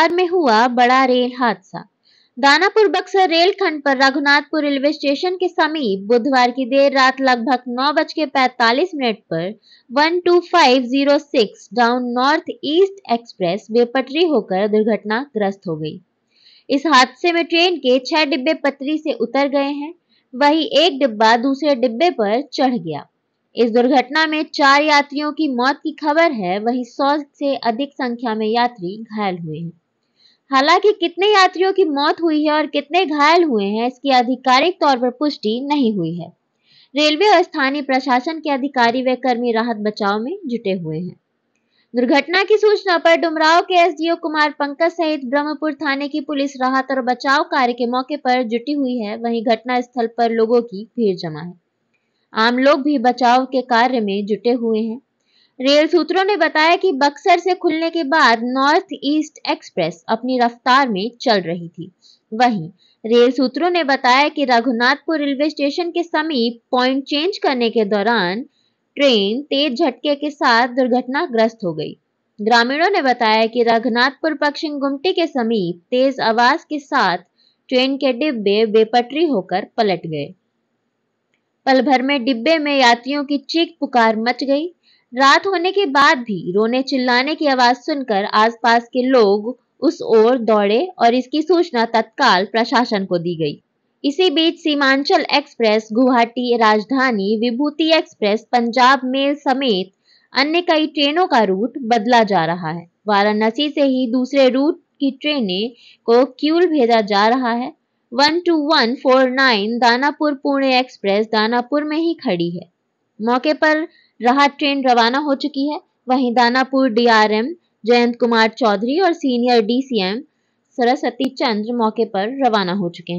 बिहार में हुआ बड़ा रेल हादसा दानापुर बक्सर रेल खंड पर रघुनाथपुर रेलवे स्टेशन के समीप बुधवार की देर रात लगभग नौ बज के मिनट पर 12506 डाउन नॉर्थ ईस्ट एक्सप्रेस बेपटरी होकर दुर्घटनाग्रस्त हो गई इस हादसे में ट्रेन के छह डिब्बे पटरी से उतर गए हैं वही एक डिब्बा दूसरे डिब्बे पर चढ़ गया इस दुर्घटना में चार यात्रियों की मौत की खबर है वहीं सौ से अधिक संख्या में यात्री घायल हुए हैं हालांकि कितने यात्रियों की मौत हुई है और कितने घायल हुए हैं इसकी आधिकारिक तौर पर पुष्टि नहीं हुई है रेलवे और स्थानीय प्रशासन के अधिकारी व कर्मी राहत बचाव में जुटे हुए हैं दुर्घटना की सूचना पर डुमराव के एसडीओ कुमार पंकज सहित ब्रह्मपुर थाने की पुलिस राहत और बचाव कार्य के मौके पर जुटी हुई है वहीं घटना स्थल पर लोगों की भीड़ जमा है आम लोग भी बचाव के कार्य में जुटे हुए हैं रेल सूत्रों ने बताया कि बक्सर से खुलने के बाद नॉर्थ ईस्ट एक्सप्रेस अपनी रफ्तार में चल रही थी वहीं रेल सूत्रों ने बताया कि रघुनाथपुर रेलवे स्टेशन के समीप पॉइंट चेंज करने के दौरान ट्रेन तेज झटके के साथ दुर्घटनाग्रस्त हो गई ग्रामीणों ने बताया कि रघुनाथपुर पश्चिम गुमटी के समीप तेज आवाज के साथ ट्रेन के डिब्बे बेपटरी होकर पलट गए पलभर में डिब्बे में यात्रियों की चीख पुकार मच गई रात होने के बाद भी रोने चिल्लाने की आवाज सुनकर आसपास के लोग उस ओर दौड़े और इसकी सूचना तत्काल प्रशासन को दी गई इसी बीच सीमांचल एक्सप्रेस गुवाहाटी राजधानी विभूति एक्सप्रेस पंजाब मेल समेत अन्य कई ट्रेनों का रूट बदला जा रहा है वाराणसी से ही दूसरे रूट की ट्रेनें को क्यूल भेजा जा रहा है one two one four nine Danapur Pune express Danapur में ही खड़ी है मौके पर राहत ट्रेन रवाना हो चुकी है वहीं दानापुर डीआरएम जयंत कुमार चौधरी और सीनियर डीसीएम सरस्वती चंद्र मौके पर रवाना हो चुके हैं